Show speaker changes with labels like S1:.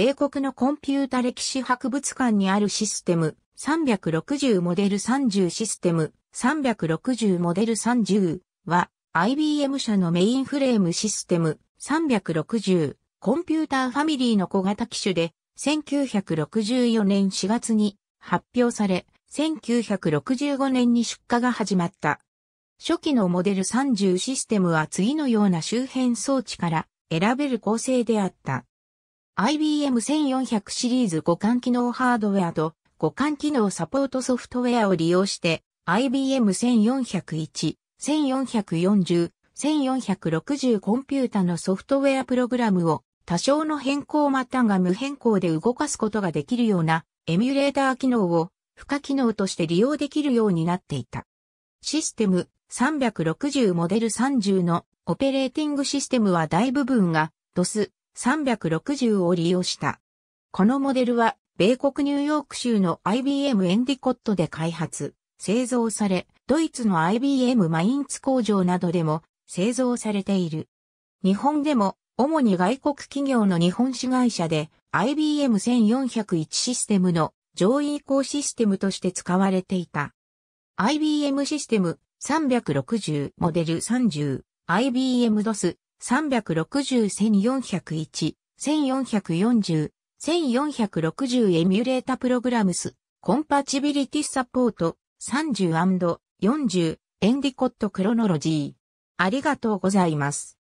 S1: 米国のコンピュータ歴史博物館にあるシステム360モデル30システム360モデル30は IBM 社のメインフレームシステム360コンピューターファミリーの小型機種で1964年4月に発表され1965年に出荷が始まった。初期のモデル30システムは次のような周辺装置から選べる構成であった。IBM1400 シリーズ互換機能ハードウェアと互換機能サポートソフトウェアを利用して IBM1401、1440、1460コンピュータのソフトウェアプログラムを多少の変更またが無変更で動かすことができるようなエミュレーター機能を付加機能として利用できるようになっていた。システム360モデル30のオペレーティングシステムは大部分が DOS 360を利用した。このモデルは、米国ニューヨーク州の IBM エンディコットで開発、製造され、ドイツの IBM マインツ工場などでも製造されている。日本でも、主に外国企業の日本子会社で IBM1401 システムの上位移行システムとして使われていた。IBM システム360モデル30 IBM DOS 360-1401、1440、1460エミュレータプログラムス、コンパチビリティサポート、30&40、エンディコットクロノロジー。ありがとうご
S2: ざいます。